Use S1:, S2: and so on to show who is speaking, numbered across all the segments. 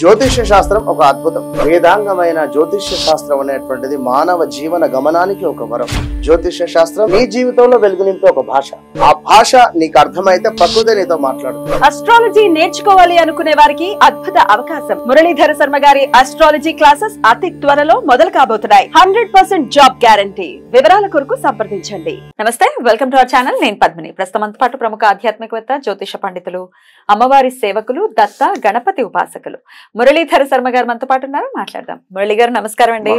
S1: జ్యోతిష్య శాస్త్రం ఒక అద్భుతం వేదాంగమైన జ్యోతిష్య శాస్త్రం అనేటువంటిది మానవ జీవన గమనానికి ఒక వరం జ్యోతిష్య శాస్త్రం నీ జీవితంలో వెలుగునింపే ఒక భాష ఆ భాష నీకు అర్థమైతే ప్రకృతి నీతో మాట్లాడుతుంది
S2: అస్ట్రాలజీ నేర్చుకోవాలి అనుకునే వారికి అద్భుత అవకాశం మురళీధర శర్మ గారి అస్ట్రాలజీ క్లాసెస్ అతి త్వరలో మొదలు కాబోతున్నాయి హండ్రెడ్ పర్సెంట్ జాబ్ గ్యారంటీ వివరాల కొరకు సంప్రదించండి నమస్తే వెల్కమ్ టు అవర్ ఛానల్ నేను పద్మిని ప్రస్తుతం పాటు ప్రముఖ ఆధ్యాత్మికవేత్త జ్యోతిష పండితులు అమ్మవారి సేవకులు దత్త గణపతి ఉపాసకులు మురళీధర శర్మ గారు మనతో పాటు ఉన్నారు మాట్లాడదాం మురళి గారు నమస్కారం అండి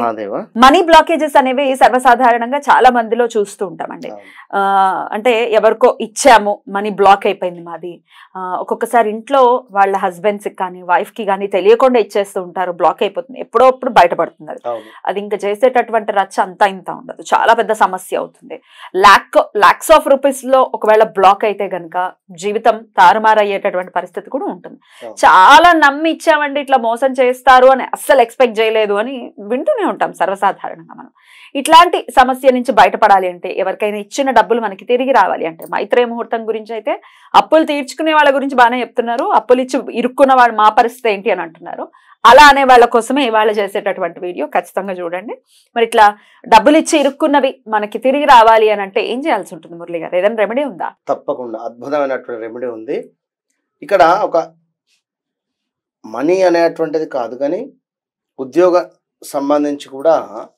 S2: మనీ బ్లాకేజెస్ అనేవి సర్వసాధారణంగా చాలా మందిలో చూస్తూ ఉంటామండి అంటే ఎవరికో ఇచ్చాము మనీ బ్లాక్ అయిపోయింది మాది ఒక్కొక్కసారి ఇంట్లో వాళ్ళ హస్బెండ్స్ కానీ వైఫ్ కి కానీ తెలియకుండా ఇచ్చేస్తూ ఉంటారు బ్లాక్ అయిపోతుంది ఎప్పుడో అప్పుడు బయటపడుతున్నారు అది ఇంకా చేసేటటువంటి రచ్చ అంతా ఇంత ఉండదు చాలా పెద్ద సమస్య అవుతుంది లాక్ లాక్స్ ఆఫ్ రూపీస్ లో ఒకవేళ బ్లాక్ అయితే గనక జీవితం తారుమారయ్యేటటువంటి పరిస్థితి కూడా ఉంటుంది చాలా నమ్మి ఇచ్చామండి ఏమండి ఇట్లా మోసం చేస్తారు అని అస్సలు ఎక్స్పెక్ట్ చేయలేదు అని వింటూనే ఉంటాం సర్వసాధారణంగా మనం ఇట్లాంటి సమస్య నుంచి బయటపడాలి అంటే ఎవరికైనా ఇచ్చిన డబ్బులు మనకి తిరిగి రావాలి అంటే మైత్రే ముహూర్తం గురించి అయితే అప్పులు తీర్చుకునే వాళ్ళ గురించి బాగానే చెప్తున్నారు అప్పులు ఇచ్చి ఇరుక్కున్న వాళ్ళు మా పరిస్థితి ఏంటి అని అంటున్నారు అలా అనే వాళ్ళ కోసమే ఇవాళ చేసేటటువంటి వీడియో ఖచ్చితంగా చూడండి మరి ఇట్లా డబ్బులు ఇచ్చి ఇరుక్కున్నవి మనకి తిరిగి రావాలి అని అంటే ఏం చేయాల్సి ఉంటుంది మురళి గారు ఏదైనా రెమెడీ ఉందా
S1: తప్పకుండా అద్భుతమైనటువంటి రెమెడీ ఉంది ఇక్కడ ఒక మనీ అనేటువంటిది కాదు కానీ ఉద్యోగ సంబంధించి కూడా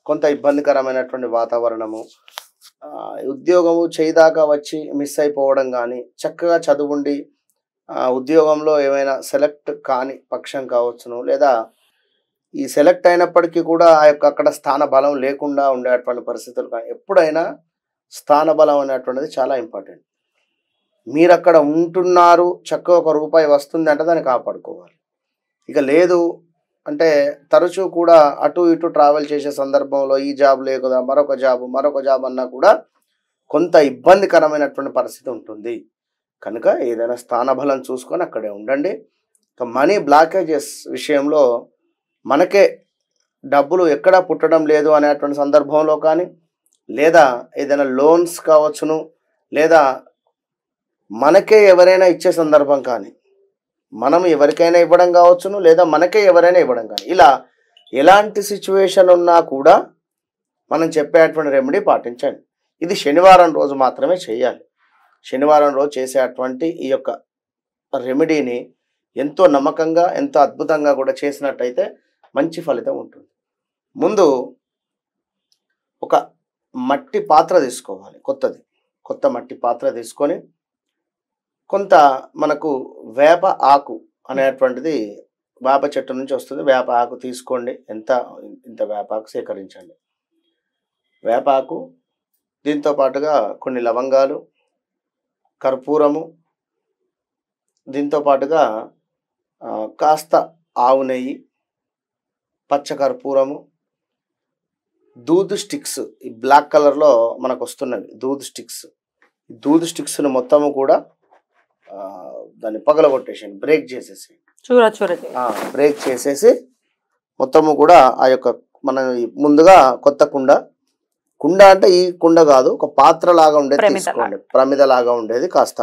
S1: కొంత ఇబ్బందికరమైనటువంటి వాతావరణము ఉద్యోగము చేయదాకా వచ్చి మిస్ అయిపోవడం కానీ చక్కగా చదువుండి ఉద్యోగంలో ఏమైనా సెలెక్ట్ కాని పక్షం కావచ్చును లేదా ఈ సెలెక్ట్ అయినప్పటికీ కూడా ఆ యొక్క అక్కడ స్థాన బలం లేకుండా ఉండేటువంటి పరిస్థితులు కానీ ఎప్పుడైనా స్థాన బలం అనేటువంటిది చాలా ఇంపార్టెంట్ మీరు అక్కడ ఉంటున్నారు చక్కగా ఒక రూపాయి వస్తుంది అంటే దాన్ని కాపాడుకోవాలి ఇక లేదు అంటే తరచూ కూడా అటు ఇటు ట్రావెల్ చేసే సందర్భంలో ఈ జాబ్ లేకుదా మరొక జాబ్ మరొక జాబ్ అన్నా కూడా కొంత ఇబ్బందికరమైనటువంటి పరిస్థితి ఉంటుంది కనుక ఏదైనా స్థానబలం చూసుకొని అక్కడే ఉండండి మనీ బ్లాకేజెస్ విషయంలో మనకే డబ్బులు ఎక్కడా పుట్టడం లేదు అనేటువంటి సందర్భంలో కానీ లేదా ఏదైనా లోన్స్ కావచ్చును లేదా మనకే ఎవరైనా ఇచ్చే సందర్భం కానీ మనం ఎవరికైనా ఇవ్వడం కావచ్చును లేదా మనకే ఎవరైనా ఇవ్వడం కానీ ఇలా ఎలాంటి సిచ్యువేషన్ ఉన్నా కూడా మనం చెప్పేటువంటి రెమెడీ పాటించండి ఇది శనివారం రోజు మాత్రమే చేయాలి శనివారం రోజు చేసేటువంటి ఈ యొక్క రెమెడీని ఎంతో నమ్మకంగా ఎంతో అద్భుతంగా కూడా చేసినట్టయితే మంచి ఫలితం ఉంటుంది ముందు ఒక మట్టి పాత్ర తీసుకోవాలి కొత్తది కొత్త మట్టి పాత్ర తీసుకొని కొంత మనకు వేప ఆకు అనేటువంటిది వేప చెట్టు నుంచి వస్తుంది వేప ఆకు తీసుకోండి ఎంత ఇంత వేప ఆకు సేకరించండి వేప ఆకు దీంతో పాటుగా కొన్ని లవంగాలు కర్పూరము దీంతో పాటుగా కాస్త ఆవు నెయ్యి పచ్చకర్పూరము దూద్ స్టిక్స్ ఈ బ్లాక్ కలర్లో మనకు వస్తున్నవి దూద్ స్టిక్స్ దూద్ స్టిక్స్ను మొత్తము కూడా దాన్ని పగలగొట్టేసేయండి బ్రేక్ చేసేసి చూడ చూర బ్రేక్ చేసేసి మొత్తము కూడా ఆ యొక్క మన ముందుగా కొత్త కుండ కుండ అంటే ఈ కుండ కాదు ఒక పాత్ర లాగా ఉండేది తీసుకోండి ప్రమిద లాగా ఉండేది కాస్త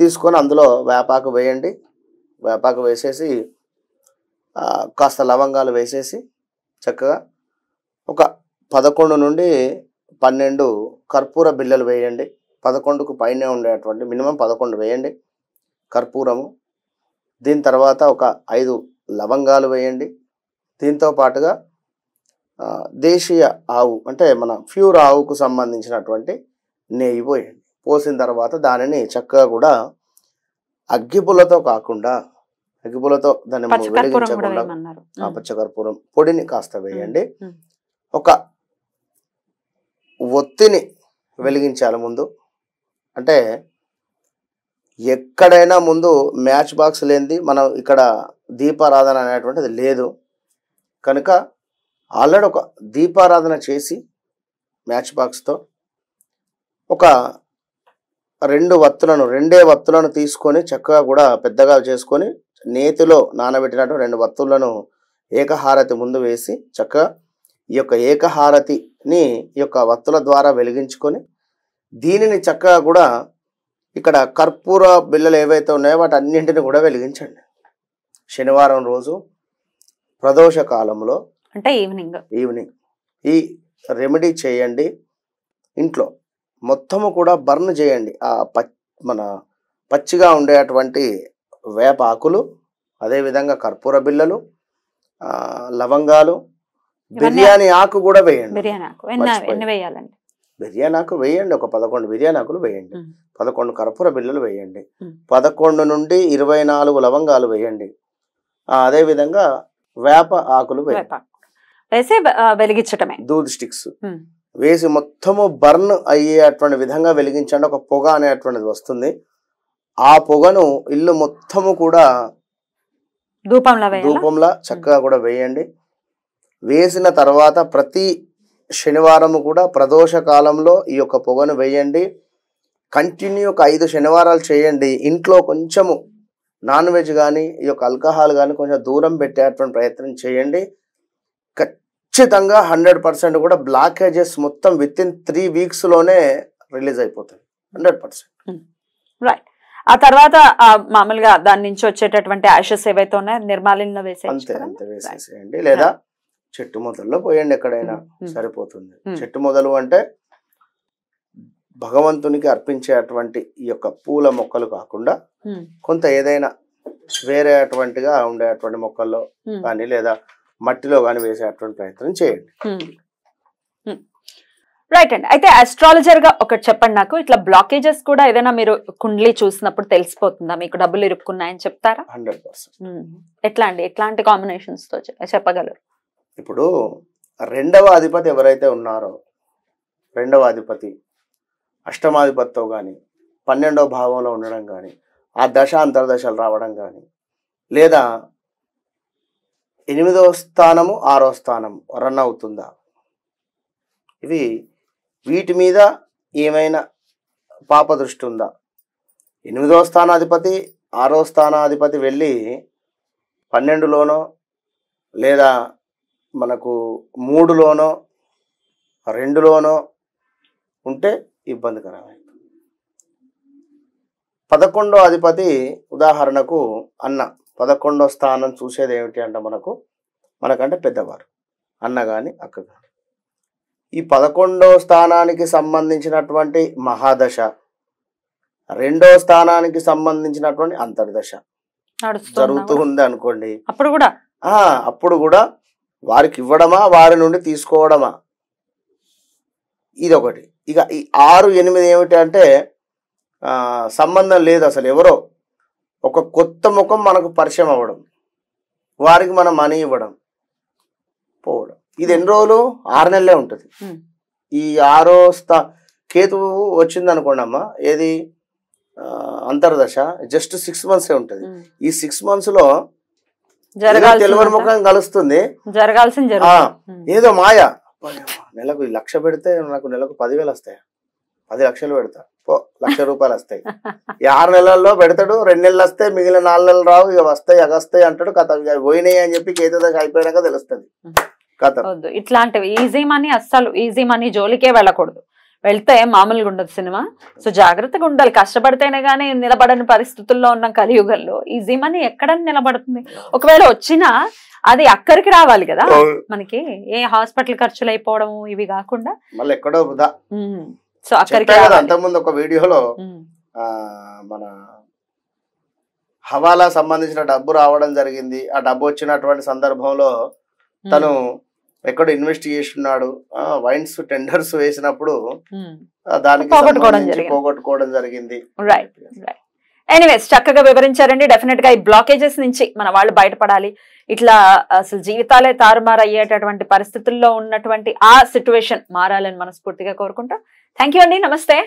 S1: తీసుకొని అందులో వేపాకు వేయండి వేపాకు వేసేసి కాస్త లవంగాలు వేసేసి చక్కగా ఒక పదకొండు నుండి పన్నెండు కర్పూర బిళ్ళలు వేయండి పదకొండుకు పైనే ఉండేటువంటి మినిమం పదకొండు వేయండి కర్పూరము దీని తర్వాత ఒక ఐదు లవంగాలు వేయండి దీంతో పాటుగా దేశీయ ఆవు అంటే మన ప్యూర్ ఆవుకు సంబంధించినటువంటి నెయ్యి పోయండి పోసిన తర్వాత దానిని చక్కగా కూడా అగ్గిపుల్లతో కాకుండా అగ్గిపుల్లతో దాన్ని వెలిగించకుండా పచ్చకర్పూరం పొడిని కాస్త వేయండి ఒక ఒత్తిని వెలిగించాలి ముందు అంటే ఎక్కడైనా ముందు మ్యాచ్ బాక్స్ లేనిది మనం ఇక్కడ దీపారాధన అనేటువంటిది లేదు కనుక ఆల్రెడీ ఒక దీపారాధన చేసి మ్యాచ్ బాక్స్తో ఒక రెండు వత్తులను రెండే వత్తులను తీసుకొని చక్కగా కూడా పెద్దగా చేసుకొని నేతిలో నానబెట్టినట్టు రెండు వత్తులను ఏకహారతి ముందు వేసి చక్కగా ఈ యొక్క ఏకహారతిని ఈ యొక్క వత్తుల ద్వారా వెలిగించుకొని దీనిని చక్కగా కూడా ఇక్కడ కర్పూర బిల్లలు ఏవైతే ఉన్నాయో వాటి అన్నింటిని కూడా వెలిగించండి శనివారం రోజు ప్రదోష కాలంలో అంటే ఈవినింగ్ ఈవినింగ్ ఈ రెమెడీ చేయండి ఇంట్లో మొత్తము కూడా బర్న్ చేయండి ఆ మన పచ్చిగా ఉండేటువంటి వేప ఆకులు అదేవిధంగా కర్పూర బిల్లలు లవంగాలు బిర్యానీ ఆకు కూడా వేయండి
S2: బిర్యానీ ఆకు ఎన్ని వేయాలండి
S1: బిర్యానాకు వేయండి ఒక పదకొండు బిర్యానాకులు వేయండి పదకొండు కర్పూర బిళ్ళలు వేయండి పదకొండు నుండి ఇరవై నాలుగు లవంగాలు వేయండి అదేవిధంగా వేప ఆకులు వేసి వెలిగించటమే దూద్ స్టిక్స్ వేసి మొత్తము బర్న్ అయ్యేటువంటి విధంగా వెలిగించండి ఒక పొగ అనేటువంటిది వస్తుంది ఆ పొగను ఇల్లు మొత్తము కూడా ధూపంలా ధూపంలా చక్కగా కూడా వేయండి వేసిన తర్వాత ప్రతి శనివారం కూడా ప్రదోష కాలంలో ఈ యొక్క పొగను వేయండి కంటిన్యూ ఒక ఐదు శనివారాలు చేయండి ఇంట్లో కొంచెము నాన్ వెజ్ కానీ ఈ యొక్క ఆల్కహాల్ కానీ కొంచెం దూరం పెట్టేటువంటి ప్రయత్నం చేయండి ఖచ్చితంగా హండ్రెడ్ పర్సెంట్ కూడా బ్లాకేజెస్ మొత్తం విత్ ఇన్ త్రీ వీక్స్లోనే రిలీజ్ అయిపోతుంది హండ్రెడ్ పర్సెంట్
S2: రైట్ hmm. ఆ తర్వాత మామూలుగా దాని నుంచి వచ్చేటటువంటి యాషెస్ ఏవైతే ఉన్నాయో నిర్మాలంలో వేసేయండి
S1: అంతే లేదా చెట్టు మొదల్లో పోయండి ఎక్కడైనా సరిపోతుంది చెట్టు మొదలు అంటే భగవంతునికి అర్పించేటువంటి ఈ యొక్క పూల మొక్కలు కాకుండా కొంత ఏదైనా వేరే అటువంటిగా ఉండేటువంటి మొక్కల్లో కానీ లేదా మట్టిలో కానీ వేసేటువంటి ప్రయత్నం చేయండి
S2: రైట్ అండి అయితే అస్ట్రాలజర్ గా ఒకటి చెప్పండి నాకు ఇట్లా బ్లాకేజెస్ కూడా ఏదైనా మీరు కుండ్లీ చూసినప్పుడు తెలిసిపోతుందా మీకు డబ్బులు ఇరుక్కున్నాయని చెప్తారా హండ్రెడ్ పర్సెంట్ ఎట్లా అండి ఎట్లాంటి కాంబినేషన్స్ తో చెప్పగలరు
S1: ఇప్పుడు రెండవ అధిపతి ఎవరైతే ఉన్నారో రెండవ అధిపతి అష్టమాధిపతితో కానీ పన్నెండవ భావంలో ఉండడం కానీ ఆ దశ అంతర్దశలు రావడం కానీ లేదా ఎనిమిదవ స్థానము ఆరో స్థానం రన్ అవుతుందా ఇవి వీటి మీద ఏమైనా పాప దృష్టి ఉందా ఎనిమిదవ స్థానాధిపతి ఆరో స్థానాధిపతి వెళ్ళి పన్నెండులోనో లేదా మనకు మూడులోనో రెండులోనో ఉంటే ఇబ్బందికరమే పదకొండో అధిపతి ఉదాహరణకు అన్న పదకొండో స్థానం చూసేది ఏమిటి అంటే మనకు మనకంటే పెద్దవారు అన్న కానీ అక్క కానీ ఈ పదకొండో స్థానానికి సంబంధించినటువంటి మహాదశ రెండో స్థానానికి సంబంధించినటువంటి అంతర్దశ జరుగుతూ ఉంది అనుకోండి అప్పుడు కూడా అప్పుడు కూడా వారికి ఇవ్వడమా వారి నుండి తీసుకోవడమా ఇదొకటి ఇక ఈ ఆరు ఎనిమిది ఏమిటి అంటే సంబంధం లేదు అసలు ఎవరో ఒక కొత్త ముఖం మనకు పరిచయం అవ్వడం వారికి మనం మనీ ఇవ్వడం పోవడం ఇది ఎన్ని రోజులు ఆరు నెలలే ఉంటుంది ఈ ఆరో స్థా కేతువు వచ్చింది అనుకోండి అమ్మ ఏది అంతర్దశ జస్ట్ సిక్స్ మంత్సే ఉంటుంది ఈ సిక్స్ మంత్స్లో తెలుగు కలుస్తుంది
S2: జరగాల్సిన
S1: ఏదో మాయా నెలకు లక్ష పెడితే నాకు నెలకు పదివేలు వస్తాయి పది లక్షలు పెడతా పో లక్ష రూపాయలు వస్తాయి ఈ ఆరు నెలల్లో పెడతాడు రెండు నెలలు వస్తే మిగిలిన నాలుగు నెలలు రావు ఇక వస్తాయి అగస్తాయి వస్తాయి అంటాడు కథ పోయినాయి అని చెప్పి కేతో అయిపోయాక తెలుస్తుంది కథ
S2: ఇట్లాంటివి ఈజీ మనీ అస్సలు ఈజీ మనీ జోలికే వెళ్ళకూడదు వెళ్తే మామూలుగా ఉండదు సినిమా సో జాగ్రత్తగా ఉండాలి కష్టపడితేనే కానీ నిలబడని పరిస్థితుల్లో ఉన్న కలియుగంలో ఈజీ మనీ ఎక్కడ నిలబడుతుంది ఒకవేళ వచ్చినా అది అక్కడికి రావాలి కదా మనకి ఏ హాస్పిటల్ ఖర్చులు అయిపోవడం ఇవి కాకుండా
S1: మళ్ళీ ఎక్కడో సో అక్కడికి అంతకుముందు ఒక వీడియోలో మన హవాలా సంబంధించిన డబ్బు రావడం జరిగింది ఆ డబ్బు వచ్చినటువంటి సందర్భంలో తను ఎక్కడ ఇన్వెస్ట్ చేస్తున్నాడు వైన్స్ టెండర్స్ వేసినప్పుడు దానికి పోగొట్టుకోవడం జరిగింది
S2: రైట్ ఎనీవేస్ చక్కగా వివరించారండి డెఫినెట్ గా ఈ బ్లాకేజెస్ నుంచి మన వాళ్ళు బయటపడాలి ఇట్లా అసలు జీవితాలే తారుమారు అయ్యేటటువంటి పరిస్థితుల్లో ఉన్నటువంటి ఆ సిచ్యువేషన్ మారాలని మనస్ఫూర్తిగా కోరుకుంటాం థ్యాంక్ అండి నమస్తే